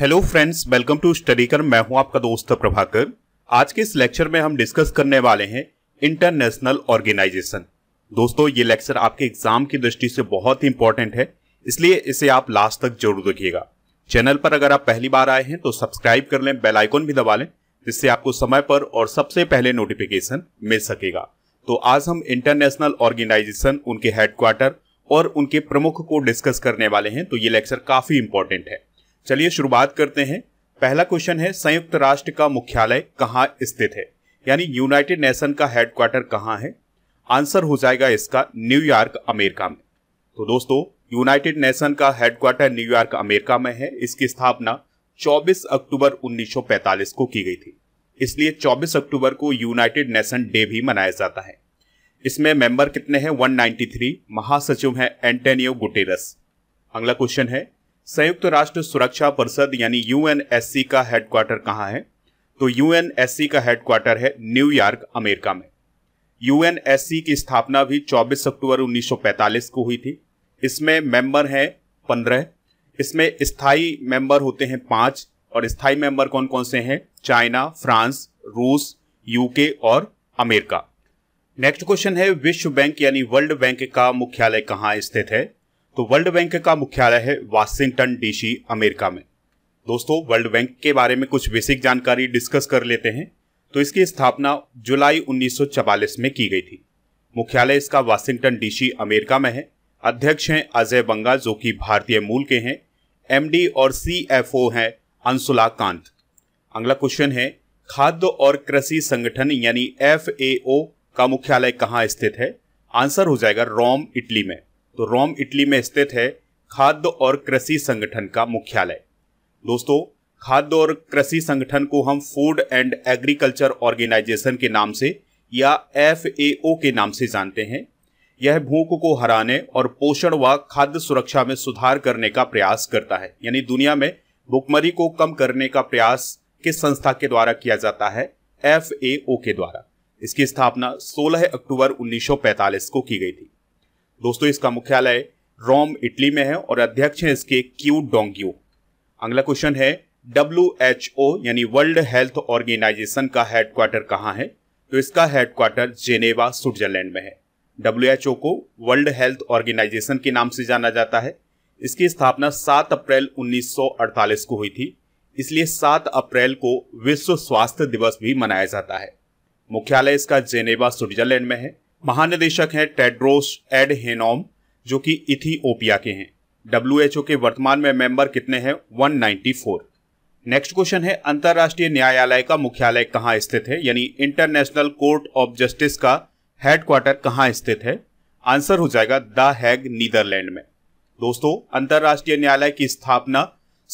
hello friends welcome to study कर मैं हूं आपका दोस्त प्रभाकर आज के इस लेक्चर में हम डिस्कस करने वाले हैं इंटरनेशनल ऑर्गेनाइजेशन दोस्तों ये लेक्चर आपके एग्जाम की दृष्टि से बहुत ही इंपॉर्टेंट है इसलिए इसे आप लास्ट तक जरूर देखिएगा चैनल पर अगर आप पहली बार आए हैं तो सब्सक्राइब कर लें बेलाइकॉन भी दबा लें जिससे आपको समय पर और सबसे पहले नोटिफिकेशन मिल सकेगा तो आज हम इंटरनेशनल ऑर्गेनाइजेशन उनके हेडक्वार्टर और उनके प्रमुख को डिस्कस करने वाले हैं तो ये लेक्चर काफी इंपॉर्टेंट है चलिए शुरुआत करते हैं पहला क्वेश्चन है संयुक्त राष्ट्र का मुख्यालय कहाँ स्थित है यानी यूनाइटेड नेशन का हेडक्वार्टर कहाँ है आंसर हो जाएगा इसका न्यूयॉर्क अमेरिका में तो दोस्तों यूनाइटेड नेशन का हेडक्वार्टर न्यूयॉर्क अमेरिका में है इसकी स्थापना 24 अक्टूबर 1945 को की गई थी इसलिए 24 अक्टूबर को यूनाइटेड नेशन डे भी मनाया जाता है इसमें मेंबर कितने हैं 193 महासचिव हैं एंटेनियो गुटेरस अगला क्वेश्चन है संयुक्त राष्ट्र सुरक्षा परिषद यानी यूएनएससी का हेडक्वार्टर कहाँ है तो यूएनएससी का हेडक्वार्टर है न्यूयॉर्क अमेरिका में यूएनएससी की स्थापना भी 24 अक्टूबर 1945 को हुई थी इसमें मेंबर हैं पंद्रह इसमें स्थायी मेंबर होते हैं पांच और स्थायी मेंबर कौन कौन से हैं चाइना फ्रांस रूस यूके और अमेरिका नेक्स्ट क्वेश्चन है विश्व बैंक यानी वर्ल्ड बैंक का मुख्यालय कहाँ स्थित है तो वर्ल्ड बैंक का मुख्यालय है वाशिंगटन डीसी अमेरिका में दोस्तों वर्ल्ड बैंक के बारे में कुछ बेसिक जानकारी डिस्कस कर लेते हैं तो इसकी स्थापना जुलाई 1944 में की गई थी मुख्यालय इसका वाशिंगटन डीसी अमेरिका में है अध्यक्ष हैं अजय बंगा जो कि भारतीय मूल के हैं एमडी और सीएफओ हैं अंशुला कांत अगला क्वेश्चन है खाद्य और कृषि संगठन यानी एफ का मुख्यालय कहाँ स्थित है आंसर हो जाएगा रोम इटली में तो रोम इटली में स्थित है खाद्य और कृषि संगठन का मुख्यालय दोस्तों खाद्य और कृषि संगठन को हम फूड एंड एग्रीकल्चर ऑर्गेनाइजेशन के नाम से या एफ के नाम से जानते हैं यह भूख को हराने और पोषण व खाद्य सुरक्षा में सुधार करने का प्रयास करता है यानी दुनिया में भुखमरी को कम करने का प्रयास किस संस्था के द्वारा किया जाता है एफ के द्वारा इसकी स्थापना 16 अक्टूबर 1945 को की गई थी दोस्तों इसका मुख्यालय रोम इटली में है और अध्यक्ष है इसके क्यू डोंगियो अगला क्वेश्चन है डब्ल्यू एच ओ यानी वर्ल्ड हेल्थ ऑर्गेनाइजेशन का हेडक्वार्टर कहाँ है तो इसका हेडक्वार्टर जेनेवा स्विट्जरलैंड में है डब्ल्यू एच ओ को वर्ल्ड हेल्थ ऑर्गेनाइजेशन के नाम से जाना जाता है इसकी स्थापना 7 अप्रैल 1948 को हुई थी इसलिए 7 अप्रैल को विश्व स्वास्थ्य दिवस भी मनाया जाता है मुख्यालय इसका जेनेवा स्विट्जरलैंड में है महानिदेशक हैं टेड्रोस एड हेनोम जो कि इथियोपिया के हैं डब्ल्यू के वर्तमान में मेंबर कितने हैं 194 नेक्स्ट क्वेश्चन है अंतर्राष्ट्रीय न्यायालय का मुख्यालय कहाँ स्थित है यानी इंटरनेशनल कोर्ट ऑफ जस्टिस का हेडक्वार्टर कहाँ स्थित है आंसर हो जाएगा द हैग नीदरलैंड में दोस्तों अंतर्राष्ट्रीय न्यायालय की स्थापना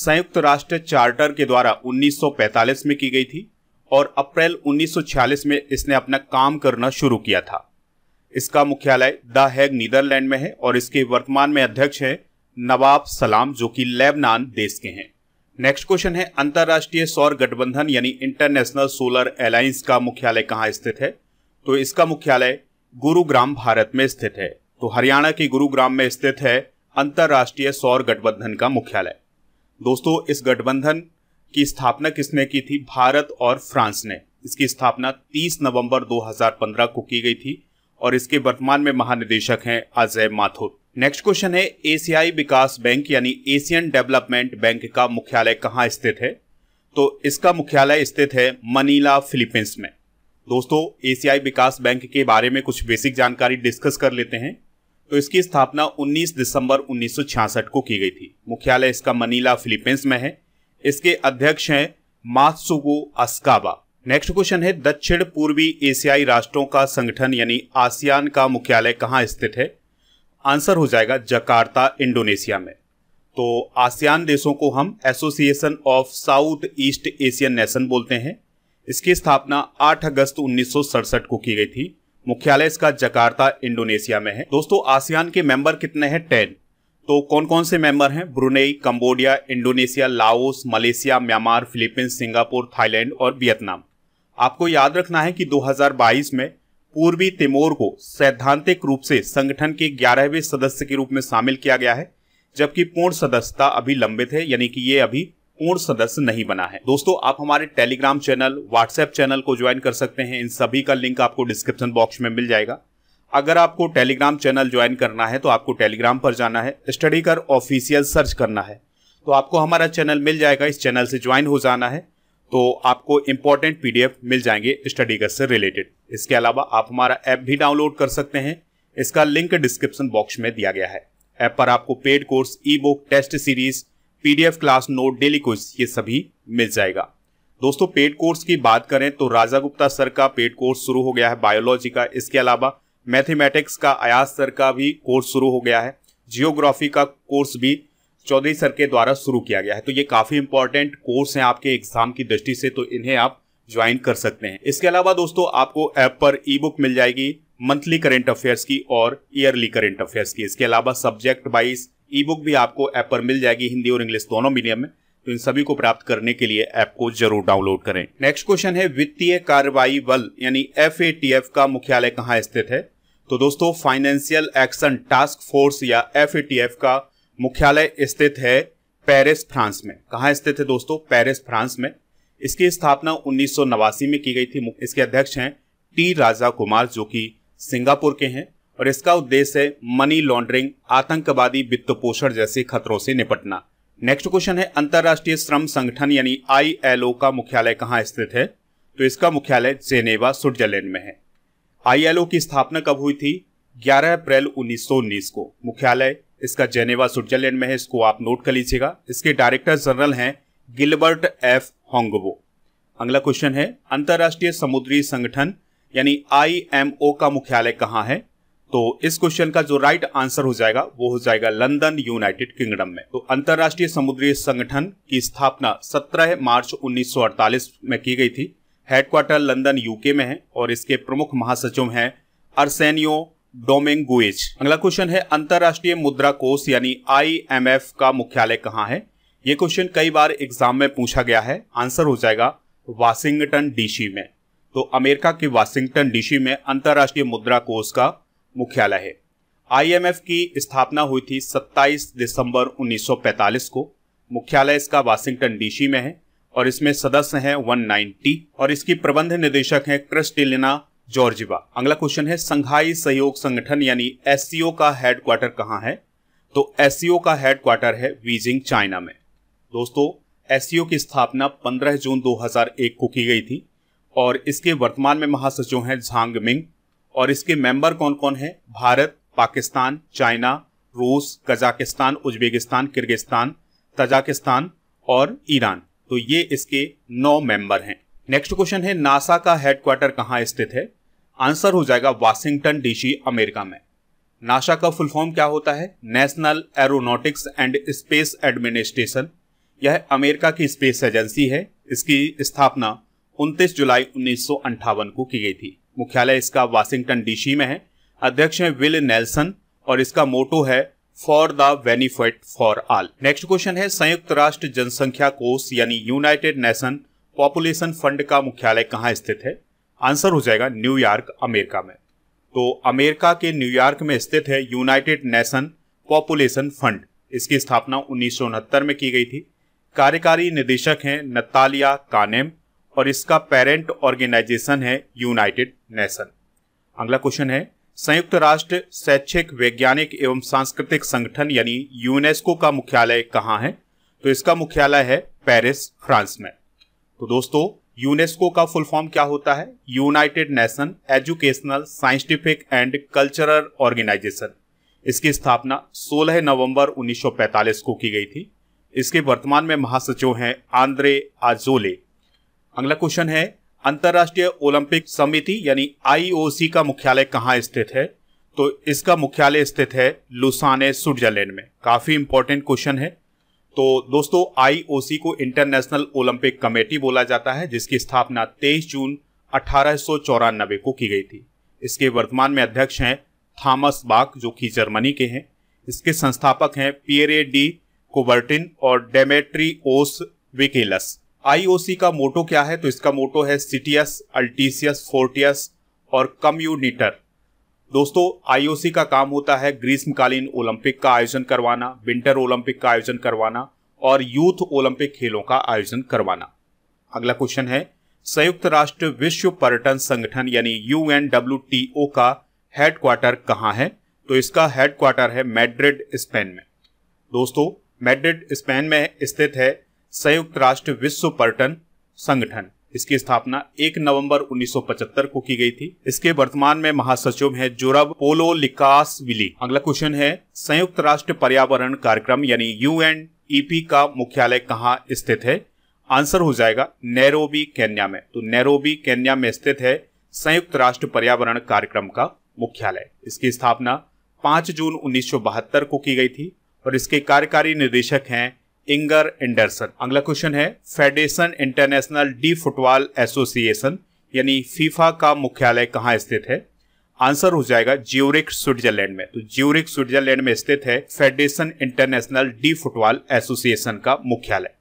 संयुक्त राष्ट्र चार्टर के द्वारा 1945 में की गई थी और अप्रैल 1946 में इसने अपना काम करना शुरू किया था इसका मुख्यालय द हैग नीदरलैंड में है और इसके वर्तमान में अध्यक्ष है नवाब सलाम जो कि लेबनान देश के हैं नेक्स्ट क्वेश्चन है अंतर्राष्ट्रीय सौर गठबंधन यानी इंटरनेशनल सोलर अलायंस का मुख्यालय कहाँ स्थित है तो इसका मुख्यालय गुरुग्राम भारत में स्थित है तो हरियाणा के गुरुग्राम में स्थित है अंतर्राष्ट्रीय सौर गठबंधन का मुख्यालय दोस्तों इस गठबंधन की स्थापना किसने की थी भारत और फ्रांस ने इसकी स्थापना 30 नवंबर 2015 को की गई थी और इसके वर्तमान में महानिदेशक हैं अजय माथुर नेक्स्ट क्वेश्चन है एशियाई विकास बैंक यानी एशियन डेवलपमेंट बैंक का मुख्यालय कहाँ स्थित है तो इसका मुख्यालय स्थित है मनीला फिलीपींस में दोस्तों एशियाई विकास बैंक के बारे में कुछ बेसिक जानकारी डिस्कस कर लेते हैं तो इसकी स्थापना 19 दिसंबर 1966 को की गई थी मुख्यालय इसका मनीला फिलीपींस में है इसके अध्यक्ष हैं मात्सुगो अस्काबा नेक्स्ट क्वेश्चन है दक्षिण पूर्वी एशियाई राष्ट्रों का संगठन यानी आसियान का मुख्यालय कहाँ स्थित है आंसर हो जाएगा जकार्ता इंडोनेशिया में तो आसियान देशों को हम Association of South East Asian Nation बोलते हैं इसकी स्थापना 8 अगस्त उन्नीस को की गई थी मुख्यालय इसका जकार्ता इंडोनेशिया में है दोस्तों आसियान के मेंबर कितने हैं टेन तो कौन कौन से मेंबर हैं Brunei Cambodia Indonesia Laos Malaysia Myanmar Philippines Singapore Thailand और वियतनाम आपको याद रखना है कि 2022 में पूर्वी तिमोर को सैद्धांतिक रूप से संगठन के ग्यारहवें सदस्य के रूप में शामिल किया गया है जबकि पूर्ण सदस्यता अभी लंबित है यानी कि ये अभी पूर्ण सदस्य नहीं बना है दोस्तों आप हमारे टेलीग्राम चैनल व्हाट्सएप चैनल को ज्वाइन कर सकते हैं इन सभी का लिंक आपको डिस्क्रिप्शन बॉक्स में मिल जाएगा अगर आपको टेलीग्राम चैनल ज्वाइन करना है तो आपको टेलीग्राम पर जाना है स्टडी कर ऑफिशियल सर्च करना है तो आपको हमारा चैनल मिल जाएगा इस चैनल से ज्वाइन हो जाना है तो आपको इंपॉर्टेंट पीडीएफ मिल जाएंगे स्टडी गज से रिलेटेड इसके अलावा आप हमारा ऐप भी डाउनलोड कर सकते हैं इसका लिंक डिस्क्रिप्शन बॉक्स में दिया गया है ऐप पर आपको paid course e book test series PDF class note daily quiz ये सभी मिल जाएगा दोस्तों पेड कोर्स की बात करें तो राजा गुप्ता सर का पेड कोर्स शुरू हो गया है बायोलॉजी का इसके अलावा मैथमेटिक्स का अयाज सर का भी कोर्स शुरू हो गया है जियोग्राफी का कोर्स भी चौधरी सर के द्वारा शुरू किया गया है तो ये काफी इंपॉर्टेंट कोर्स है आपके एग्जाम की दृष्टि से तो इन्हें आप ज्वाइन कर सकते हैं इसके अलावा दोस्तों आपको ऐप पर ई बुक मिल जाएगी मंथली करेंट अफेयर्स की और ईयरली करेंट अफेयर्स की इसके अलावा सब्जेक्ट वाइज ई बुक भी आपको ऐप पर मिल जाएगी हिंदी और इंग्लिश दोनों मीडियम में तो इन सभी को प्राप्त करने के लिए ऐप को जरूर डाउनलोड करें नेक्स्ट क्वेश्चन है वित्तीय कार्रवाई बल यानी एफ का मुख्यालय कहाँ स्थित है तो दोस्तों फाइनेंशियल एक्शन टास्क फोर्स या एफ का मुख्यालय स्थित है पेरिस फ्रांस में कहा स्थित है दोस्तों पेरिस फ्रांस में इसकी स्थापना उन्नीस में की गई थी इसके अध्यक्ष हैं टी राजा कुमार जो कि सिंगापुर के हैं और इसका उद्देश्य है मनी लॉन्ड्रिंग आतंकवादी वित्त पोषण जैसे खतरों से निपटना नेक्स्ट क्वेश्चन है अंतर्राष्ट्रीय श्रम संगठन यानी आई का मुख्यालय कहाँ स्थित है तो इसका मुख्यालय जेनेवा स्विट्जरलैंड में है आई की स्थापना कब हुई थी 11 अप्रैल 1919 को मुख्यालय इसका जेनेवा स्विट्जरलैंड में है इसको आप नोट कर लीजिएगा इसके डायरेक्टर जनरल हैं गिलबर्ट एफ होंगवो अगला क्वेश्चन है अंतर्राष्ट्रीय समुद्री संगठन यानी आई का मुख्यालय कहाँ है तो इस क्वेश्चन का जो राइट आंसर हो जाएगा वो हो जाएगा लंदन यूनाइटेड किंगडम में तो अंतर्राष्ट्रीय समुद्री संगठन की स्थापना 17 मार्च 1948 में की गई थी हेडक्वार्टर लंदन यूके में है और इसके प्रमुख महासचिव हैं अर्सेनियो डोमेंगुएज अगला क्वेश्चन है अंतर्राष्ट्रीय मुद्रा कोष यानी आईएमएफ का मुख्यालय कहाँ है ये क्वेश्चन कई बार एग्जाम में पूछा गया है आंसर हो जाएगा वाशिंगटन डीसी में तो अमेरिका के वाशिंगटन डीसी में अंतर्राष्ट्रीय मुद्रा कोष का मुख्यालय है आईएमएफ की स्थापना हुई थी 27 दिसंबर 1945 को मुख्यालय इसका वाशिंगटन डीसी में है और इसमें सदस्य हैं 190 और इसकी प्रबंध निदेशक हैं क्रिस्टिलिना जॉर्जिवा अगला क्वेश्चन है संघाई सहयोग संगठन यानी एस का हेडक्वार्टर कहाँ है तो एस का हेडक्वार्टर है बीजिंग चाइना में दोस्तों एस की स्थापना 15 जून 2001 को की गई थी और इसके वर्तमान में महासचिव हैं झांग मिंग और इसके मेंबर कौन कौन हैं भारत पाकिस्तान चाइना रूस कजाकिस्तान उज्बेकिस्तान किर्गिस्तान तजाकिस्तान और ईरान तो ये इसके नौ मेंबर हैं नेक्स्ट क्वेश्चन है नासा का हेडक्वार्टर कहाँ स्थित है आंसर हो जाएगा वाशिंगटन डीसी अमेरिका में नासा का फुल फॉर्म क्या होता है National Aeronautics and Space Administration यह अमेरिका की स्पेस एजेंसी है इसकी स्थापना 29 जुलाई उन्नीस को की गई थी मुख्यालय इसका वाशिंगटन डीसी में है अध्यक्ष है विल नेल्सन और इसका मोटो है for the benefit for all next question है संयुक्त राष्ट्र जनसंख्या कोष यानी यूनाइटेड नेशन पॉपुलेशन फंड का मुख्यालय कहाँ स्थित है आंसर हो जाएगा न्यूयॉर्क अमेरिका में तो अमेरिका के न्यूयॉर्क में स्थित है यूनाइटेड नेशन पॉपुलेशन फंड इसकी स्थापना उन्नीस में की गई थी कार्यकारी निदेशक हैं नतालिया कानेम और इसका पेरेंट ऑर्गेनाइजेशन है यूनाइटेड नेशन अगला क्वेश्चन है संयुक्त राष्ट्र शैक्षिक वैज्ञानिक एवं सांस्कृतिक संगठन यानी यूनेस्को का मुख्यालय कहाँ है तो इसका मुख्यालय है पेरिस फ्रांस में तो दोस्तों यूनेस्को का फुल फॉर्म क्या होता है United Nation Educational Scientific and Cultural Organization इसकी स्थापना 16 नवंबर 1945 को की गई थी इसके वर्तमान में महासचिव हैं आंद्रे आजोले अगला क्वेश्चन है अंतर्राष्ट्रीय ओलंपिक समिति यानी आईओसी का मुख्यालय कहाँ स्थित है तो इसका मुख्यालय स्थित है लुसाने स्विट्जरलैंड में काफी इंपॉर्टेंट क्वेश्चन है तो दोस्तों आईओसी को इंटरनेशनल ओलंपिक कमेटी बोला जाता है जिसकी स्थापना 23 जून अठारह को की गई थी इसके वर्तमान में अध्यक्ष हैं थॉमस बाक जो कि जर्मनी के हैं इसके संस्थापक हैं पियरे डी कोबर्टिन और डेमेट्री ओस विकेलस आईओसी का मोटो क्या है तो इसका मोटो है सिटियस अल्टीसियस फोर्टियस और कम्यूनिटर दोस्तों आईओसी का काम होता है ग्रीष्मकालीन ओलंपिक का आयोजन करवाना विंटर ओलंपिक का आयोजन करवाना और यूथ ओलंपिक खेलों का आयोजन करवाना अगला क्वेश्चन है संयुक्त राष्ट्र विश्व पर्यटन संगठन यानी ओ का हेडक्वार्टर कहाँ है तो इसका हेडक्वार्टर है मैड्रिड स्पेन में दोस्तों मैड्रिड स्पेन में स्थित है संयुक्त राष्ट्र विश्व पर्यटन संगठन इसकी स्थापना 1 नवंबर 1975 को की गई थी इसके वर्तमान में महासचिव हैं जोरब पोलो लिकास विली अगला क्वेश्चन है संयुक्त राष्ट्र पर्यावरण कार्यक्रम यानी यू e का मुख्यालय कहाँ स्थित है आंसर हो जाएगा नैरोबी केन्या में तो नैरोबी केन्या में स्थित है संयुक्त राष्ट्र पर्यावरण कार्यक्रम का मुख्यालय इसकी स्थापना 5 जून 1972 को की गई थी और इसके कार्यकारी निदेशक हैं इंगर एंडरसन अगला क्वेश्चन है Federation Internationale de Football Association यानी फीफा का मुख्यालय कहाँ स्थित है आंसर हो जाएगा ज्यूरिक स्विट्जरलैंड में तो ज्यूरिक स्विट्जरलैंड में स्थित है Federation Internationale de Football Association का मुख्यालय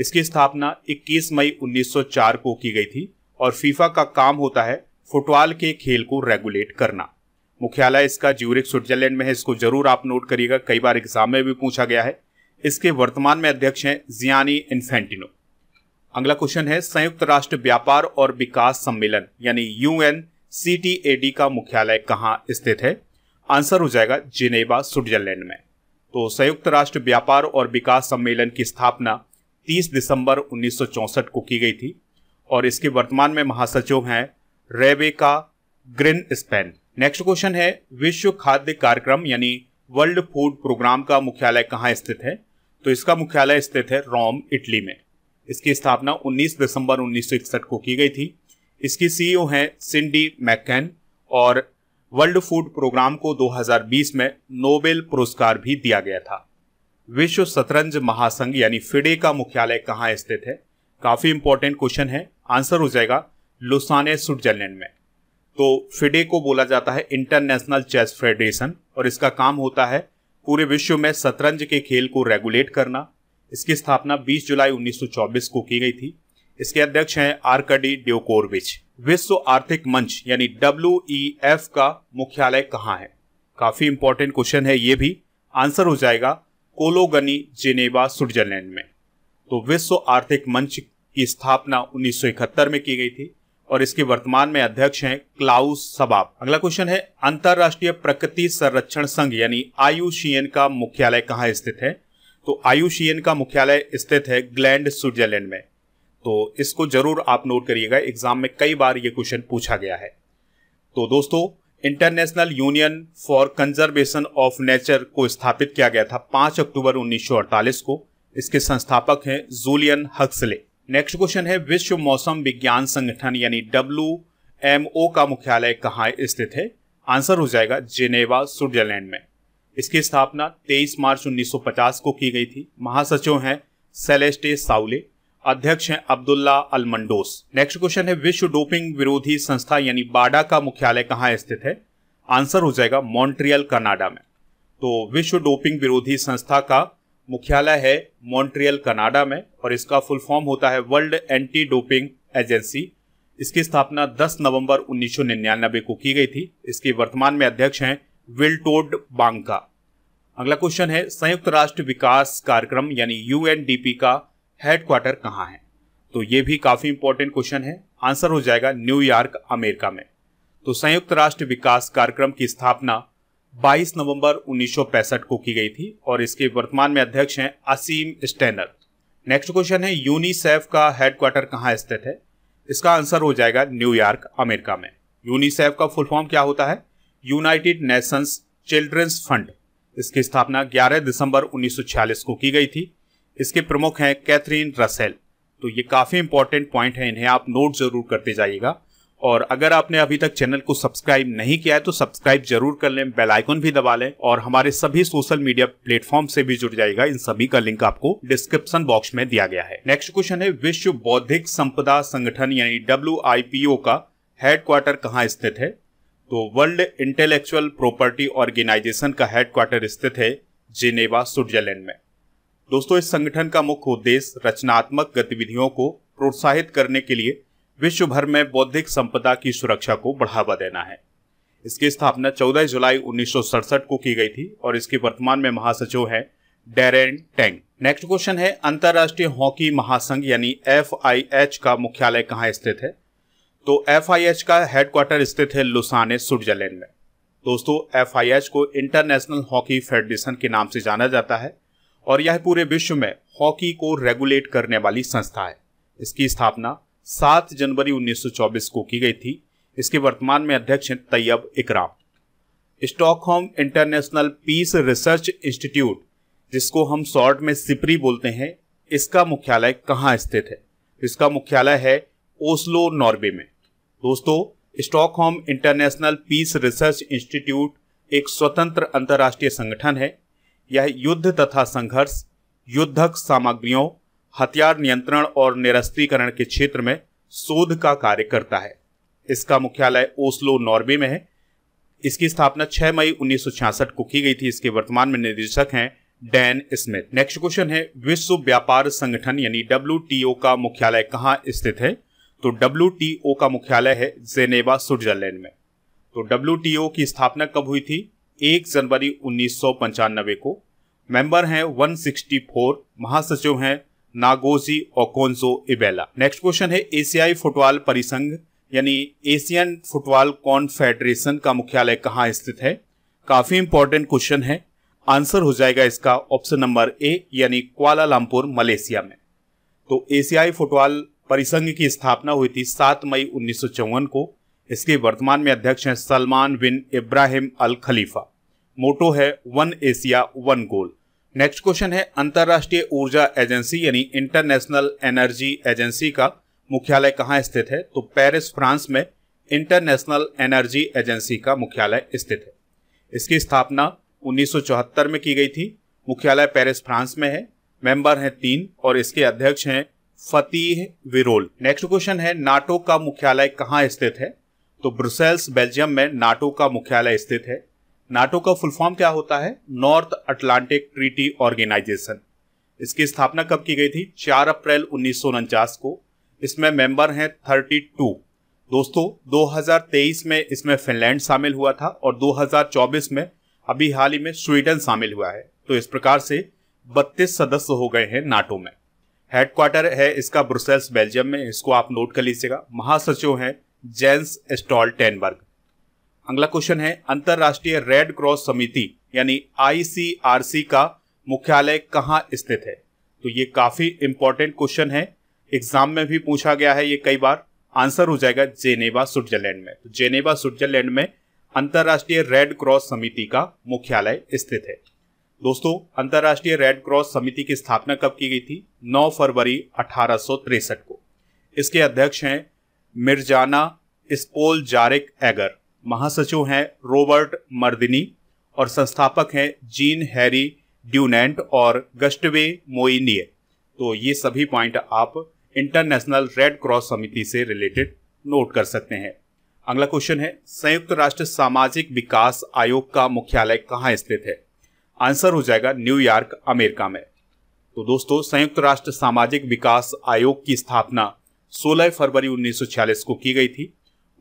इसकी स्थापना 21 मई 1904 को की गई थी और फीफा का काम होता है फुटबॉल के खेल को रेगुलेट करना मुख्यालय इसका ज्यूरिक स्विट्जरलैंड में है इसको जरूर आप नोट करिएगा कई बार एग्जाम में भी पूछा गया है इसके वर्तमान में अध्यक्ष हैं जियानी इन्फेंटिनो अगला क्वेश्चन है संयुक्त राष्ट्र व्यापार और विकास सम्मेलन यानी यूएन सीटीएडी का मुख्यालय कहाँ स्थित है आंसर हो जाएगा जिनेवा स्विट्जरलैंड में तो संयुक्त राष्ट्र व्यापार और विकास सम्मेलन की स्थापना 30 दिसंबर उन्नीस को की गई थी और इसके वर्तमान में महासचिव हैं Rebeca Grynspan next question है विश्व खाद्य कार्यक्रम यानी वर्ल्ड फूड प्रोग्राम का मुख्यालय कहाँ स्थित है तो इसका मुख्यालय स्थित है रोम इटली में इसकी स्थापना 19 दिसंबर 1961 को की गई थी इसकी सीईओ e हैं सिंडी मैकेन और वर्ल्ड फूड प्रोग्राम को 2020 में नोबेल पुरस्कार भी दिया गया था विश्व शतरंज महासंघ यानी फिडे का मुख्यालय कहाँ स्थित है काफी इंपॉर्टेंट क्वेश्चन है आंसर हो जाएगा लुसाने स्विट्जरलैंड में तो फिडे को बोला जाता है इंटरनेशनल चेस फेडरेशन और इसका काम होता है पूरे विश्व में शतरंज के खेल को रेगुलेट करना इसकी स्थापना 20 जुलाई 1924 को की गई थी इसके अध्यक्ष हैं आरकडी ड्योकोरविच विश्व आर्थिक मंच यानी डब्ल्यू e का मुख्यालय कहाँ है काफी इंपॉर्टेंट क्वेश्चन है ये भी आंसर हो जाएगा कोलोगनी जिनेवा स्विट्जरलैंड में तो विश्व आर्थिक मंच की स्थापना उन्नीस में की गई थी और इसके वर्तमान में अध्यक्ष हैं क्लाउस सबाब अगला क्वेश्चन है अंतर्राष्ट्रीय प्रकृति संरक्षण संघ यानी आयुषीएन का मुख्यालय कहाँ स्थित है तो आयुषीएन का मुख्यालय स्थित है ग्लैंड स्विट्जरलैंड में तो इसको जरूर आप नोट करिएगा एग्जाम में कई बार ये क्वेश्चन पूछा गया है तो दोस्तों International Union for Conservation of Nature को स्थापित किया गया था 5 अक्टूबर 1948 को इसके संस्थापक हैं जूलियन हक्सले नेक्स्ट क्वेश्चन है विश्व मौसम विज्ञान संगठन यानी डब्ल्यू एम ओ का मुख्यालय कहाँ स्थित है आंसर हो जाएगा जेनेवा स्विट्जरलैंड में इसकी स्थापना 23 मार्च 1950 को की गई थी महासचिव हैं सेलेस्टे साउले अध्यक्ष हैं अब्दुल्ला अलमंडोस नेक्स्ट क्वेश्चन है विश्व डोपिंग विरोधी संस्था यानी बाडा का मुख्यालय कहाँ स्थित है आंसर हो जाएगा मॉन्ट्रियल कनाडा में तो विश्व डोपिंग विरोधी संस्था का मुख्यालय है मॉन्ट्रियल कनाडा में और इसका फुल फॉर्म होता है वर्ल्ड एंटी डोपिंग एजेंसी इसकी स्थापना 10 नवंबर 1999 को की गई थी इसकी वर्तमान में अध्यक्ष हैं विल्टोड बांका अगला क्वेश्चन है संयुक्त राष्ट्र विकास कार्यक्रम यानी यूएनडीपी का हेडक्वार्टर कहाँ है तो ये भी काफी इंपॉर्टेंट क्वेश्चन है आंसर हो जाएगा न्यूयॉर्क अमेरिका में तो संयुक्त राष्ट्र विकास कार्यक्रम की स्थापना 22 नवंबर 1965 को की गई थी और इसके वर्तमान में अध्यक्ष हैं असीम स्टेनर नेक्स्ट क्वेश्चन है यूनिसेफ का हेडक्वार्टर कहाँ स्थित है इसका आंसर हो जाएगा न्यूयॉर्क अमेरिका में यूनिसेफ का फुल फॉर्म क्या होता है यूनाइटेड नेशंस चिल्ड्रंस फंड इसकी स्थापना 11 दिसंबर 1946 को की गई थी इसके प्रमुख हैं कैथरीन रसेल तो ये काफ़ी इंपॉर्टेंट पॉइंट है इन्हें आप नोट जरूर करते जाइएगा और अगर आपने अभी तक चैनल को सब्सक्राइब नहीं किया है तो सब्सक्राइब जरूर कर लें बेल आइकन भी दबा लें और हमारे सभी सोशल मीडिया प्लेटफॉर्म से भी जुड़ जाएगा इन सभी का लिंक आपको डिस्क्रिप्शन बॉक्स में दिया गया है नेक्स्ट क्वेश्चन है विश्व बौद्धिक संपदा संगठन यानी डब्ल्यू का हेडक्वार्टर कहाँ स्थित है तो वर्ल्ड इंटेलेक्चुअल प्रॉपर्टी ऑर्गेनाइजेशन का हेडक्वार्टर स्थित है जिनेवा स्विट्जरलैंड में दोस्तों इस संगठन का मुख्य उद्देश्य रचनात्मक गतिविधियों को प्रोत्साहित करने के लिए विश्व भर में बौद्धिक संपदा की सुरक्षा को बढ़ावा देना है इसकी स्थापना 14 जुलाई उन्नीस को की गई थी और इसके वर्तमान में महासचिव है डेरेन टैंग नेक्स्ट क्वेश्चन है अंतर्राष्ट्रीय हॉकी महासंघ यानी एफ का मुख्यालय कहाँ स्थित है तो एफ का हेडक्वार्टर स्थित है लुसाने स्विट्जरलैंड में दोस्तों एफ को इंटरनेशनल हॉकी फेडरेशन के नाम से जाना जाता है और यह पूरे विश्व में हॉकी को रेगुलेट करने वाली संस्था है इसकी स्थापना सात जनवरी 1924 को की गई थी इसके वर्तमान में अध्यक्ष हैं Tayyab Ikram Stockholm International Peace Research Institute जिसको हम शॉर्ट में सिपरी बोलते हैं इसका मुख्यालय कहाँ स्थित है इसका मुख्यालय है ओस्लो नॉर्वे में दोस्तों Stockholm International Peace Research Institute एक स्वतंत्र अंतर्राष्ट्रीय संगठन है यह युद्ध तथा संघर्ष युद्धक सामग्रियों हथियार नियंत्रण और निरस्त्रीकरण के क्षेत्र में शोध का कार्य करता है इसका मुख्यालय ओस्लो नॉर्वे में है इसकी स्थापना 6 मई उन्नीस को की गई थी इसके वर्तमान में निदेशक हैं डैन स्मिथ नेक्स्ट क्वेश्चन है विश्व व्यापार संगठन यानी डब्ल्यू का मुख्यालय कहाँ स्थित है तो डब्ल्यू का मुख्यालय है जेनेवा स्विट्जरलैंड में तो डब्ल्यू की स्थापना कब हुई थी 1 जनवरी उन्नीस को मेंबर हैं 164 महासचिव हैं Ngozi Okonjo Iweala next question है एशियाई फुटबॉल परिसंघ यानी एशियन फुटबॉल कॉन्फेडरेशन का मुख्यालय कहाँ स्थित है काफी इंपॉर्टेंट क्वेश्चन है आंसर हो जाएगा इसका ऑप्शन नंबर ए यानी क्वालालंपुर मलेशिया में तो एशियाई फुटबॉल परिसंघ की स्थापना हुई थी 7 मई उन्नीस को इसके वर्तमान में अध्यक्ष हैं सलमान बिन इब्राहिम अल खलीफा मोटो है one Asia one goal next question है अंतर्राष्ट्रीय ऊर्जा एजेंसी यानी इंटरनेशनल एनर्जी एजेंसी का मुख्यालय कहाँ स्थित है तो पेरिस फ्रांस में इंटरनेशनल एनर्जी एजेंसी का मुख्यालय स्थित है इसकी स्थापना 1974 में की गई थी मुख्यालय पेरिस फ्रांस में है मेंबर हैं तीन और इसके अध्यक्ष हैं फतीह विरोल नेक्स्ट क्वेश्चन है नाटो का मुख्यालय कहाँ स्थित है तो ब्रुसेल्स बेल्जियम में नाटो का मुख्यालय स्थित है नाटो का फुल फॉर्म क्या होता है नॉर्थ अटलांटिक ट्रीटी ऑर्गेनाइजेशन इसकी स्थापना कब की गई थी 4 अप्रैल उन्नीस को इसमें मेंबर हैं 32 दोस्तों 2023 में इसमें फिनलैंड शामिल हुआ था और 2024 में अभी हाल ही में स्वीडन शामिल हुआ है तो इस प्रकार से 32 सदस्य हो गए हैं नाटो में हेडक्वार्टर है इसका ब्रुसेल्स बेल्जियम में इसको आप नोट कर लीजिएगा महासचिव हैं जेंस स्टॉल टेनबर्ग अगला क्वेश्चन है अंतर्राष्ट्रीय रेड क्रॉस समिति यानी आईसीआरसी का मुख्यालय कहाँ स्थित है तो ये काफी इंपॉर्टेंट क्वेश्चन है एग्जाम में भी पूछा गया है ये कई बार आंसर हो जाएगा जेनेवा स्विट्जरलैंड में तो जेनेवा स्विट्जरलैंड में अंतर्राष्ट्रीय रेड क्रॉस समिति का मुख्यालय स्थित है दोस्तों अंतर्राष्ट्रीय रेड क्रॉस समिति की स्थापना कब की गई थी 9 फरवरी अठारह को इसके अध्यक्ष हैं मिर्जाना स्पोल जारिक एगर महासचिव हैं रॉबर्ट मर्दिनी और संस्थापक हैं जीन हैरी ड्यूनेंट और गस्टवे मोइनिय तो ये सभी पॉइंट आप इंटरनेशनल रेड क्रॉस समिति से रिलेटेड नोट कर सकते हैं अगला क्वेश्चन है संयुक्त राष्ट्र सामाजिक विकास आयोग का मुख्यालय कहाँ स्थित है आंसर हो जाएगा न्यूयॉर्क अमेरिका में तो दोस्तों संयुक्त राष्ट्र सामाजिक विकास आयोग की स्थापना 16 फरवरी 1946 को की गई थी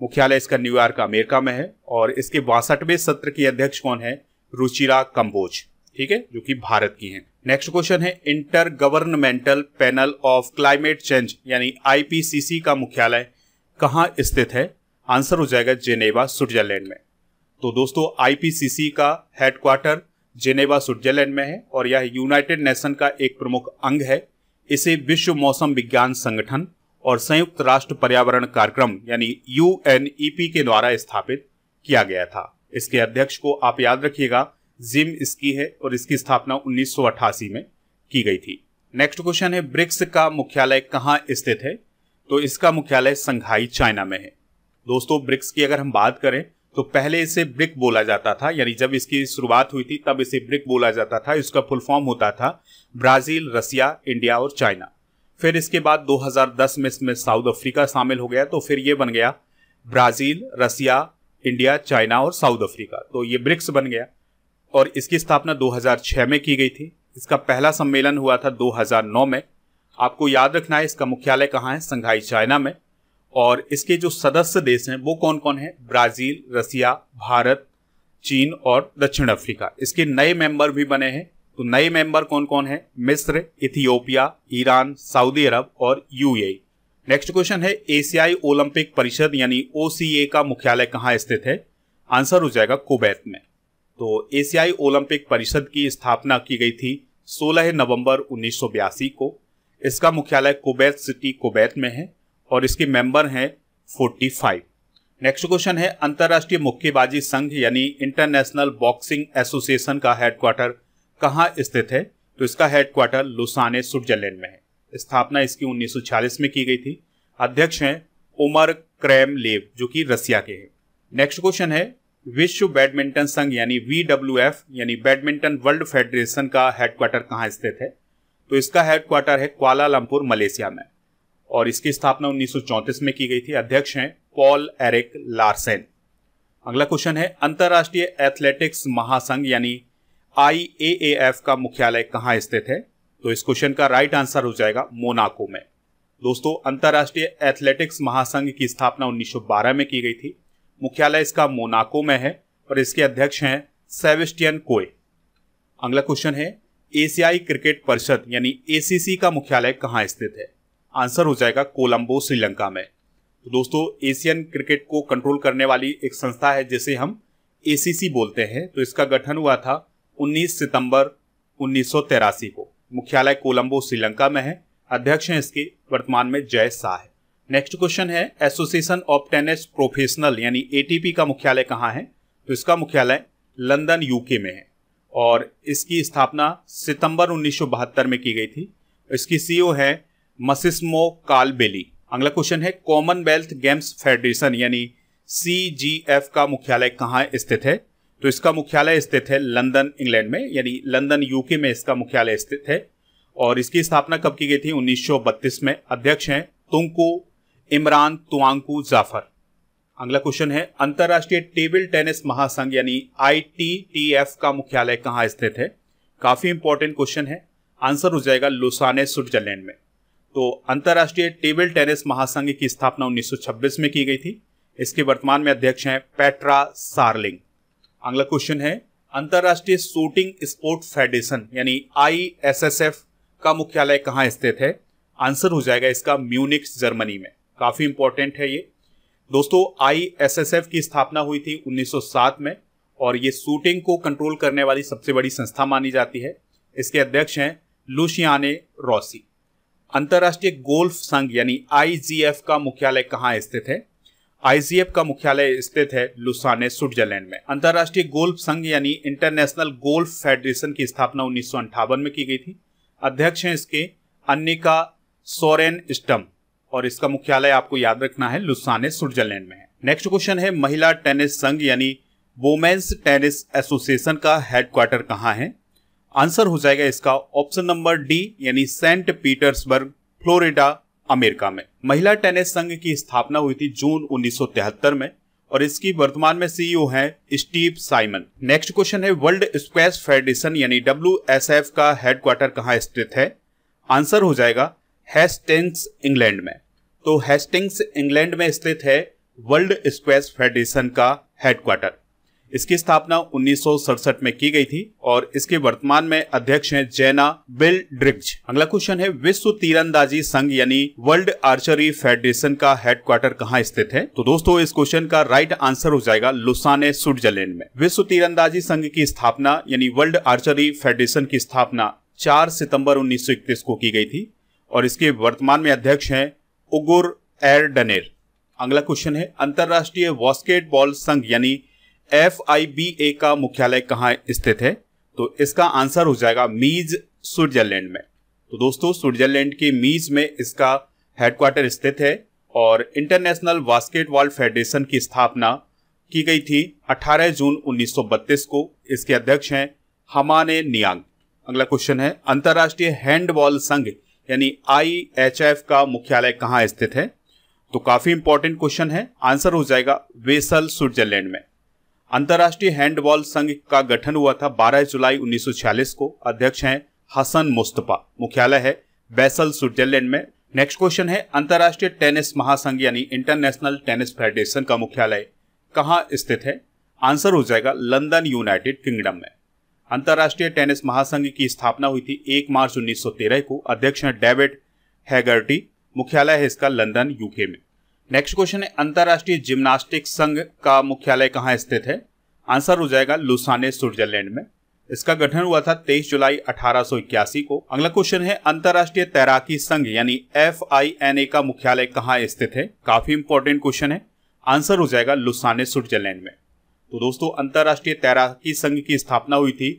मुख्यालय इसका न्यूयॉर्क अमेरिका में है और इसके बासठवें सत्र की अध्यक्ष कौन है रुचिरा कम्बोज ठीक है जो कि भारत की है नेक्स्ट क्वेश्चन है Intergovernmental Panel on Climate Change यानी आईपीसीसी का मुख्यालय कहाँ स्थित है आंसर हो जाएगा जेनेवा स्विट्जरलैंड में तो दोस्तों आईपीसीसी का हेडक्वार्टर जेनेवा स्विट्जरलैंड में है और यह यूनाइटेड नेशन का एक प्रमुख अंग है इसे विश्व मौसम विज्ञान संगठन और संयुक्त राष्ट्र पर्यावरण कार्यक्रम यानी यू e के द्वारा स्थापित किया गया था इसके अध्यक्ष को आप याद रखिएगा जिम इसकी है और इसकी स्थापना उन्नीस में की गई थी नेक्स्ट क्वेश्चन है ब्रिक्स का मुख्यालय कहाँ स्थित है तो इसका मुख्यालय संघाई चाइना में है दोस्तों ब्रिक्स की अगर हम बात करें तो पहले इसे ब्रिक बोला जाता था यानी जब इसकी शुरुआत हुई थी तब इसे ब्रिक बोला जाता था इसका फुल फॉर्म होता था ब्राजील रसिया इंडिया और चाइना फिर इसके बाद 2010 में इसमें साउथ अफ्रीका शामिल हो गया तो फिर ये बन गया ब्राज़ील रसिया इंडिया चाइना और साउथ अफ्रीका तो ये ब्रिक्स बन गया और इसकी स्थापना 2006 में की गई थी इसका पहला सम्मेलन हुआ था 2009 में आपको याद रखना है इसका मुख्यालय कहाँ है संघाई चाइना में और इसके जो सदस्य देश हैं वो कौन कौन हैं ब्राज़ील रसिया भारत चीन और दक्षिण अफ्रीका इसके नए मेंबर भी बने हैं तो नए मेंबर कौन कौन है मिस्र इथियोपिया ईरान सऊदी अरब और यूएई नेक्स्ट क्वेश्चन है एशियाई ओलंपिक परिषद यानी ओ का मुख्यालय कहाँ स्थित है आंसर हो जाएगा कुबैत में तो एशियाई ओलंपिक परिषद की स्थापना की गई थी 16 नवंबर उन्नीस को इसका मुख्यालय कुबैत सिटी कुबैत में है और इसके मेंबर हैं 45 नेक्स्ट क्वेश्चन है अंतर्राष्ट्रीय मुक्केबाजी संघ यानी इंटरनेशनल बॉक्सिंग एसोसिएशन का हेडक्वार्टर कहाँ स्थित है तो इसका हेडक्वार्टर लुसाने स्विट्जरलैंड में है स्थापना इसकी 1946 में की गई थी अध्यक्ष हैं उमर क्रैम लेव जो कि रसिया के हैं नेक्स्ट क्वेश्चन है विश्व बैडमिंटन संघ यानी वी यानी बैडमिंटन वर्ल्ड फेडरेशन का हेडक्वार्टर कहाँ स्थित है तो इसका हेडक्वार्टर है क्वालालंपुर मलेशिया में और इसकी स्थापना उन्नीस में की गई थी अध्यक्ष हैं पॉल एरिक लार्सेन अगला क्वेश्चन है अंतर्राष्ट्रीय एथलेटिक्स महासंघ यानी एफ का मुख्यालय कहाँ स्थित है तो इस क्वेश्चन का राइट आंसर हो जाएगा मोनाको में दोस्तों अंतर्राष्ट्रीय एथलेटिक्स महासंघ की स्थापना 1912 में की गई थी मुख्यालय इसका मोनाको में है और इसके अध्यक्ष हैं सेवेस्टियन कोए अगला क्वेश्चन है एशियाई क्रिकेट परिषद यानी एसीसी का मुख्यालय कहाँ स्थित है आंसर हो जाएगा कोलंबो श्रीलंका में तो दोस्तों एशियन क्रिकेट को कंट्रोल करने वाली एक संस्था है जिसे हम एसीसी बोलते हैं तो इसका गठन हुआ था 19 सितंबर उन्नीस को मुख्यालय कोलंबो श्रीलंका में है अध्यक्ष हैं इसके वर्तमान में जय शाह है नेक्स्ट क्वेश्चन है एसोसिएशन ऑफ टेनिस प्रोफेशनल यानी एटीपी का मुख्यालय कहाँ है तो इसका मुख्यालय लंदन यूके में है और इसकी स्थापना सितंबर उन्नीस में की गई थी इसकी सीईओ e है मसिस्मो कालबेली अगला क्वेश्चन है कॉमनवेल्थ गेम्स फेडरेशन यानी सी का मुख्यालय कहाँ स्थित है तो इसका मुख्यालय स्थित है लंदन इंग्लैंड में यानी लंदन यूके में इसका मुख्यालय स्थित है और इसकी स्थापना कब की गई थी 1932 में अध्यक्ष हैं तुमको इमरान तुआंकू जाफर अगला क्वेश्चन है अंतर्राष्ट्रीय टेबल टेनिस महासंघ यानी आईटीटीएफ का मुख्यालय कहाँ स्थित है काफी इंपॉर्टेंट क्वेश्चन है आंसर हो जाएगा लुसाने स्विट्जरलैंड में तो अंतर्राष्ट्रीय टेबल टेनिस महासंघ की स्थापना 1926 में की गई थी इसके वर्तमान में अध्यक्ष हैं पेट्रा सार्लिंग अगला क्वेश्चन है अंतर्राष्ट्रीय शूटिंग स्पोर्ट फेडरेशन यानी एफ का मुख्यालय कहाँ स्थित है आंसर हो जाएगा इसका म्यूनिक जर्मनी में काफी इंपॉर्टेंट है ये दोस्तों एफ की स्थापना हुई थी 1907 में और ये शूटिंग को कंट्रोल करने वाली सबसे बड़ी संस्था मानी जाती है इसके अध्यक्ष हैं लुशियाने रॉसी अंतर्राष्ट्रीय गोल्फ संघ यानी आई का मुख्यालय कहाँ स्थित है आईसीएफ का मुख्यालय स्थित है लुसाने स्विट्जरलैंड में अंतर्राष्ट्रीय गोल्फ संघ यानी इंटरनेशनल गोल्फ फेडरेशन की स्थापना उन्नीस में की गई थी अध्यक्ष हैं इसके अन्निका सोरेन स्टम और इसका मुख्यालय आपको याद रखना है लुसाने स्विट्जरलैंड में है नेक्स्ट क्वेश्चन है महिला टेनिस संघ यानी वोमेन्स टेनिस एसोसिएशन का हेडक्वार्टर कहाँ है आंसर हो जाएगा इसका ऑप्शन नंबर डी यानी सेंट पीटर्सबर्ग फ्लोरिडा अमेरिका में महिला टेनिस संघ की स्थापना हुई थी जून उन्नीस में और इसकी वर्तमान में सीईओ e हैं स्टीव साइमन नेक्स्ट क्वेश्चन है वर्ल्ड स्क्वेस फेडरेशन यानी डब्ल्यू एस एफ का हेडक्वार्टर कहाँ स्थित है आंसर हो जाएगा हेस्टिंग्स इंग्लैंड में तो हेस्टिंग्स इंग्लैंड में स्थित है वर्ल्ड स्क्वेस फेडरेशन का हेडक्वार्टर इसकी स्थापना उन्नीस में की गई थी और इसके वर्तमान में अध्यक्ष हैं जैना बिल ड्रिग्ज अगला क्वेश्चन है विश्व तीरंदाजी संघ यानी वर्ल्ड आर्चरी फेडरेशन का हेडक्वार्टर कहाँ स्थित है तो दोस्तों इस क्वेश्चन का राइट आंसर हो जाएगा लुसाने स्विट्जरलैंड में विश्व तीरंदाजी संघ की स्थापना यानी वर्ल्ड आर्चरी फेडरेशन की स्थापना चार सितम्बर उन्नीस को की गई थी और इसके वर्तमान में अध्यक्ष हैं उगुर एर डनेर अगला क्वेश्चन है अंतर्राष्ट्रीय बास्केटबॉल संघ यानी एफ आई बी ए का मुख्यालय कहाँ स्थित है तो इसका आंसर हो जाएगा मीज स्विट्जरलैंड में तो दोस्तों स्विट्जरलैंड के मीज में इसका हेडक्वार्टर स्थित है और इंटरनेशनल बास्केटबॉल फेडरेशन की स्थापना की गई थी 18 जून 1932 को इसके अध्यक्ष हैं हमाने नियांग अगला क्वेश्चन है अंतर्राष्ट्रीय हैंडबॉल संघ यानी एफ का मुख्यालय कहाँ स्थित है तो काफी इंपॉर्टेंट क्वेश्चन है आंसर हो जाएगा वेसल स्विट्जरलैंड में अंतर्राष्ट्रीय हैंडबॉल संघ का गठन हुआ था 12 जुलाई 1946 को अध्यक्ष हैं हसन मुस्तफा मुख्यालय है बैसल स्विट्जरलैंड में नेक्स्ट क्वेश्चन है अंतर्राष्ट्रीय टेनिस महासंघ यानी इंटरनेशनल टेनिस फेडरेशन का मुख्यालय कहाँ स्थित है आंसर हो जाएगा लंदन यूनाइटेड किंगडम में अंतर्राष्ट्रीय टेनिस महासंघ की स्थापना हुई थी 1 मार्च 1913 को अध्यक्ष हैं डेविड हैगर्टी मुख्यालय है इसका लंदन यूके में नेक्स्ट क्वेश्चन है अंतर्राष्ट्रीय जिम्नास्टिक संघ का मुख्यालय कहाँ स्थित है आंसर हो जाएगा लुसाने स्विट्जरलैंड में इसका गठन हुआ था 23 जुलाई अठारह को अगला क्वेश्चन है अंतर्राष्ट्रीय तैराकी संघ यानी एफ का मुख्यालय कहाँ स्थित है काफी इंपॉर्टेंट क्वेश्चन है आंसर हो जाएगा लुसाने स्विट्जरलैंड में तो दोस्तों अंतर्राष्ट्रीय तैराकी संघ की स्थापना हुई थी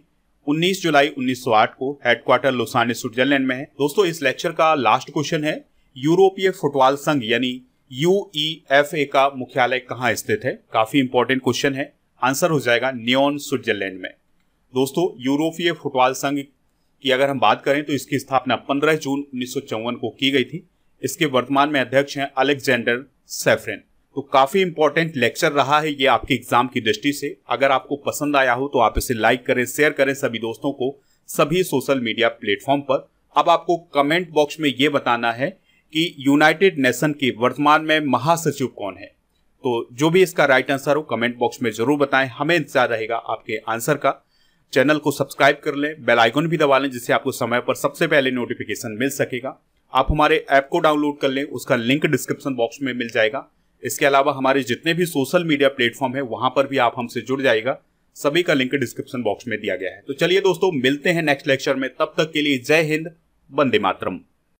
19 जुलाई 1908 को हेडक्वार्टर लुसाने स्विट्जरलैंड में है दोस्तों इस लेक्चर का लास्ट क्वेश्चन है यूरोपीय फुटबॉल संघ यानी यूईएफए e का मुख्यालय कहाँ स्थित है काफी इंपॉर्टेंट क्वेश्चन है आंसर हो जाएगा न्योन स्विट्जरलैंड में दोस्तों यूरोपीय फुटबॉल संघ की अगर हम बात करें तो इसकी स्थापना 15 जून उन्नीस को की गई थी इसके वर्तमान में अध्यक्ष हैं अलेक्जेंडर सेफरेन तो काफी इंपॉर्टेंट लेक्चर रहा है ये आपके एग्जाम की दृष्टि से अगर आपको पसंद आया हो तो आप इसे लाइक करें शेयर करें सभी दोस्तों को सभी सोशल मीडिया प्लेटफॉर्म पर अब आपको कमेंट बॉक्स में ये बताना है कि यूनाइटेड नेशन की वर्तमान में महासचिव कौन है तो जो भी इसका राइट आंसर हो कमेंट बॉक्स में जरूर बताएं हमें इंतजार रहेगा आपके आंसर का चैनल को सब्सक्राइब कर लें बेल आइकन भी दबा लें जिससे आपको समय पर सबसे पहले नोटिफिकेशन मिल सकेगा आप हमारे ऐप को डाउनलोड कर लें उसका लिंक डिस्क्रिप्शन बॉक्स में मिल जाएगा इसके अलावा हमारे जितने भी सोशल मीडिया प्लेटफॉर्म है वहां पर भी आप हमसे जुड़ जाएगा सभी का लिंक डिस्क्रिप्शन बॉक्स में दिया गया है तो चलिए दोस्तों मिलते हैं नेक्स्ट लेक्चर में तब तक के लिए जय हिंद वंदे मातरम